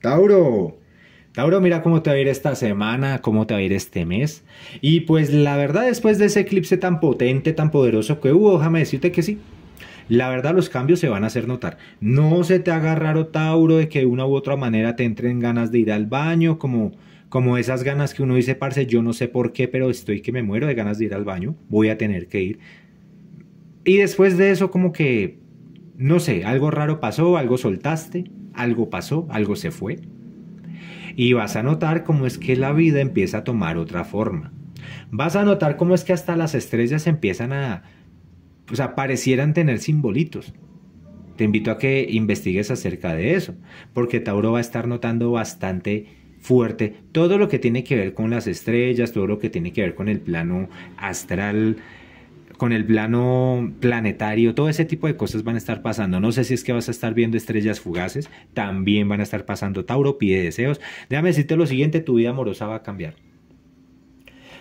Tauro. Tauro, mira cómo te va a ir esta semana, cómo te va a ir este mes. Y pues la verdad, después de ese eclipse tan potente, tan poderoso que hubo, déjame decirte que sí. La verdad, los cambios se van a hacer notar. No se te haga raro, Tauro, de que de una u otra manera te entren ganas de ir al baño, como, como esas ganas que uno dice, parce, yo no sé por qué, pero estoy que me muero de ganas de ir al baño, voy a tener que ir. Y después de eso, como que, no sé, algo raro pasó, algo soltaste algo pasó, algo se fue. Y vas a notar cómo es que la vida empieza a tomar otra forma. Vas a notar cómo es que hasta las estrellas empiezan a, o sea, parecieran tener simbolitos. Te invito a que investigues acerca de eso, porque Tauro va a estar notando bastante fuerte todo lo que tiene que ver con las estrellas, todo lo que tiene que ver con el plano astral con el plano planetario, todo ese tipo de cosas van a estar pasando. No sé si es que vas a estar viendo estrellas fugaces, también van a estar pasando Tauro, pide deseos. Déjame decirte lo siguiente, tu vida amorosa va a cambiar.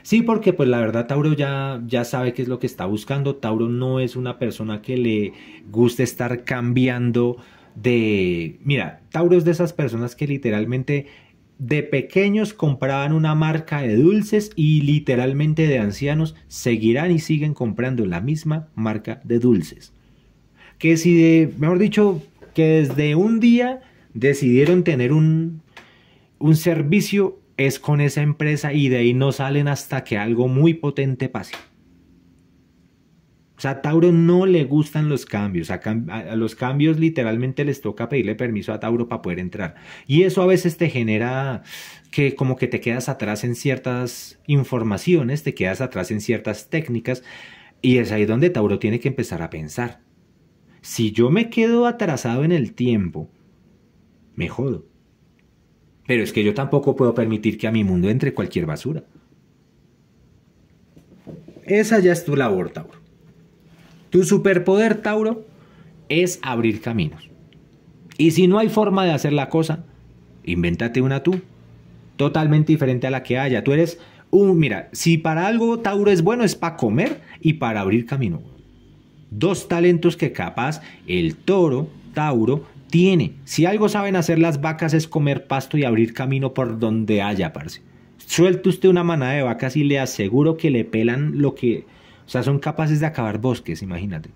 Sí, porque pues la verdad Tauro ya, ya sabe qué es lo que está buscando. Tauro no es una persona que le guste estar cambiando de... Mira, Tauro es de esas personas que literalmente de pequeños compraban una marca de dulces y literalmente de ancianos seguirán y siguen comprando la misma marca de dulces. Que si, de, mejor dicho, que desde un día decidieron tener un, un servicio es con esa empresa y de ahí no salen hasta que algo muy potente pase. O sea, a Tauro no le gustan los cambios. A, los cambios literalmente les toca pedirle permiso a Tauro para poder entrar. Y eso a veces te genera que como que te quedas atrás en ciertas informaciones, te quedas atrás en ciertas técnicas. Y es ahí donde Tauro tiene que empezar a pensar. Si yo me quedo atrasado en el tiempo, me jodo. Pero es que yo tampoco puedo permitir que a mi mundo entre cualquier basura. Esa ya es tu labor, Tauro. Tu superpoder, Tauro, es abrir caminos. Y si no hay forma de hacer la cosa, invéntate una tú, totalmente diferente a la que haya. Tú eres un, mira, si para algo Tauro es bueno es para comer y para abrir camino. Dos talentos que capaz el toro, Tauro, tiene. Si algo saben hacer las vacas es comer pasto y abrir camino por donde haya, parce. Suelte usted una manada de vacas y le aseguro que le pelan lo que o sea, son capaces de acabar bosques, imagínate.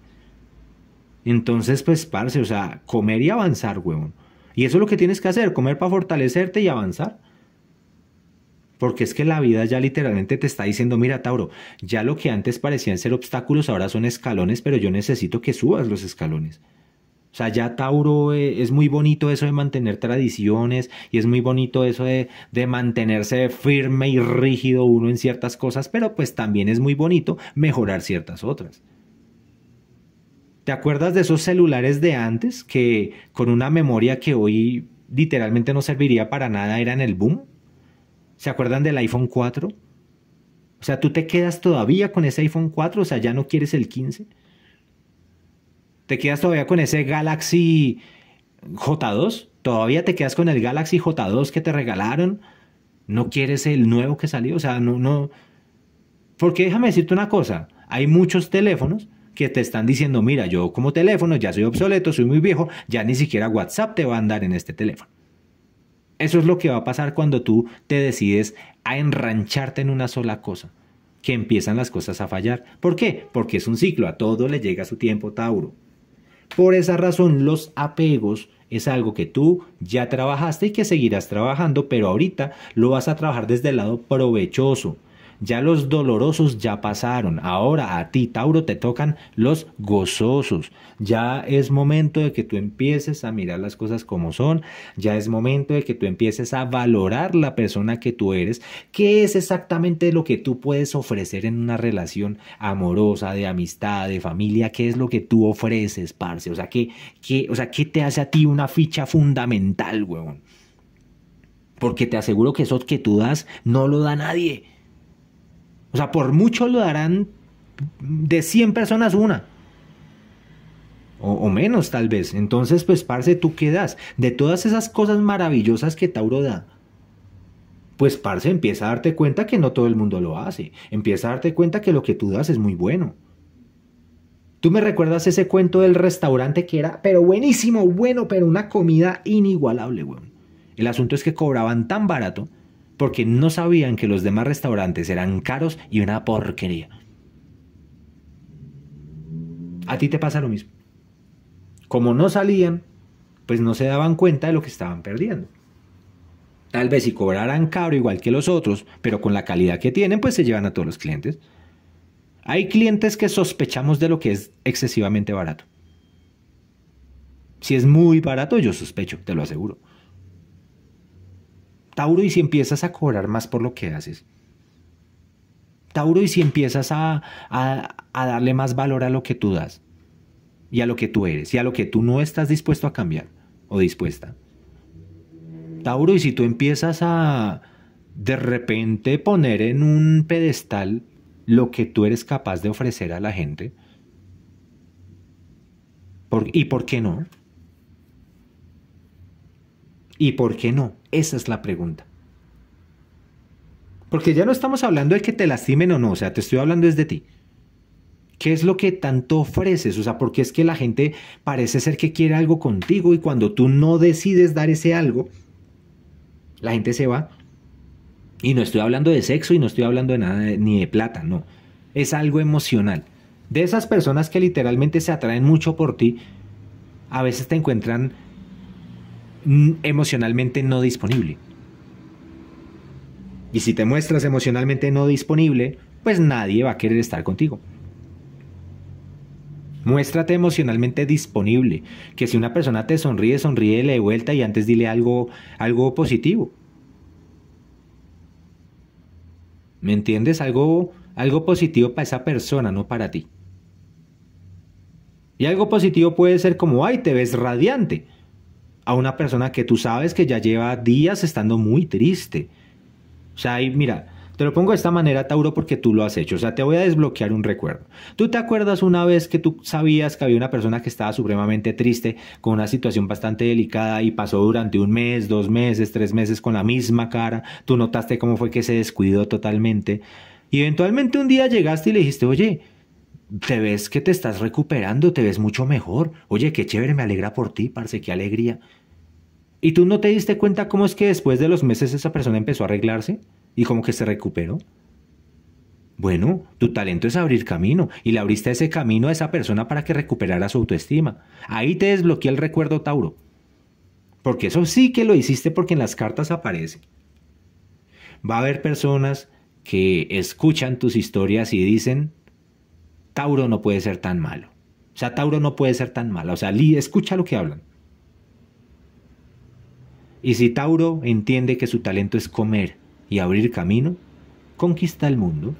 Entonces, pues, parce, o sea, comer y avanzar, huevón. Y eso es lo que tienes que hacer, comer para fortalecerte y avanzar. Porque es que la vida ya literalmente te está diciendo, mira, Tauro, ya lo que antes parecían ser obstáculos ahora son escalones, pero yo necesito que subas los escalones. O sea, ya Tauro eh, es muy bonito eso de mantener tradiciones y es muy bonito eso de, de, mantenerse firme y rígido uno en ciertas cosas, pero pues también es muy bonito mejorar ciertas otras. ¿Te acuerdas de esos celulares de antes que con una memoria que hoy literalmente no serviría para nada eran el boom? ¿Se acuerdan del iPhone 4? O sea, tú te quedas todavía con ese iPhone 4, o sea, ya no quieres el 15 ¿Te quedas todavía con ese Galaxy J2? ¿Todavía te quedas con el Galaxy J2 que te regalaron? ¿No quieres el nuevo que salió? O sea, no, no. Porque déjame decirte una cosa, hay muchos teléfonos que te están diciendo, mira, yo como teléfono ya soy obsoleto, soy muy viejo, ya ni siquiera WhatsApp te va a andar en este teléfono. Eso es lo que va a pasar cuando tú te decides a enrancharte en una sola cosa, que empiezan las cosas a fallar. ¿Por qué? Porque es un ciclo, a todo le llega su tiempo, Tauro. Por esa razón, los apegos es algo que tú ya trabajaste y que seguirás trabajando, pero ahorita lo vas a trabajar desde el lado provechoso. Ya los dolorosos ya pasaron. Ahora a ti, Tauro, te tocan los gozosos. Ya es momento de que tú empieces a mirar las cosas como son. Ya es momento de que tú empieces a valorar la persona que tú eres. ¿Qué es exactamente lo que tú puedes ofrecer en una relación amorosa, de amistad, de familia? ¿Qué es lo que tú ofreces, parce? O sea, ¿qué, qué, o sea, ¿qué te hace a ti una ficha fundamental, huevón? Porque te aseguro que eso que tú das no lo da nadie. O sea, por mucho lo darán de 100 personas una. O, menos tal vez. Entonces, pues, Parce, ¿tú qué das? De todas esas cosas maravillosas que Tauro da, pues, Parce, empieza a darte cuenta que no todo el mundo lo hace. Empieza a darte cuenta que lo que tú das es muy bueno. Tú me recuerdas ese cuento del restaurante que era, pero buenísimo, bueno, pero una comida inigualable, weón. El asunto es que cobraban tan barato porque no sabían que los demás restaurantes eran caros y una porquería. A ti te pasa lo mismo. Como no salían, pues no se daban cuenta de lo que estaban perdiendo. Tal vez si cobraran caro igual que los otros, pero con la calidad que tienen, pues se llevan a todos los clientes. Hay clientes que sospechamos de lo que es excesivamente barato. Si es muy barato, yo sospecho, te lo aseguro. Tauro, y si empiezas a cobrar más por lo que haces. Tauro, y si empiezas a, darle más valor a lo que tú das, y a lo que tú eres, y a lo que tú no estás dispuesto a cambiar o dispuesta. Tauro, y si tú empiezas a de repente poner en un pedestal lo que tú eres capaz de ofrecer a la gente, ¿y por qué no? ¿Y por qué no? Esa es la pregunta. Porque ya no estamos hablando de que te lastimen o no, o sea, te estoy hablando desde ti. ¿Qué es lo que tanto ofreces? O sea, porque es que la gente parece ser que quiere algo contigo y cuando tú no decides dar ese algo, la gente se va. Y no estoy hablando de sexo y no estoy hablando de nada ni de plata, no. Es algo emocional. De esas personas que literalmente se atraen mucho por ti, a veces te encuentran emocionalmente no disponible. Y si te muestras emocionalmente no disponible, pues nadie va a querer estar contigo. Muéstrate emocionalmente disponible, que si una persona te sonríe, sonríele de vuelta y antes dile algo algo positivo. ¿Me entiendes? Algo algo positivo para esa persona, no para ti. Y algo positivo puede ser como, "Ay, te ves radiante." a una persona que tú sabes que ya lleva días estando muy triste. O sea, mira, te lo pongo de esta manera, Tauro, porque tú lo has hecho. O sea, te voy a desbloquear un recuerdo. ¿Tú te acuerdas una vez que tú sabías que había una persona que estaba supremamente triste, con una situación bastante delicada y pasó durante un mes, dos meses, tres meses con la misma cara? Tú notaste cómo fue que se descuidó totalmente. Y eventualmente un día llegaste y le dijiste, oye, te ves que te estás recuperando, te ves mucho mejor. Oye, qué chévere, me alegra por ti, parce, qué alegría. ¿Y tú no te diste cuenta cómo es que después de los meses esa persona empezó a arreglarse y como que se recuperó? Bueno, tu talento es abrir camino y le abriste ese camino a esa persona para que recuperara su autoestima. Ahí te desbloquea el recuerdo, Tauro. Porque eso sí que lo hiciste porque en las cartas aparece. Va a haber personas que escuchan tus historias y dicen, Tauro no puede ser tan malo. O sea, Tauro no puede ser tan malo. O sea, Lee, escucha lo que hablan. Y si Tauro entiende que su talento es comer y abrir camino, conquista el mundo.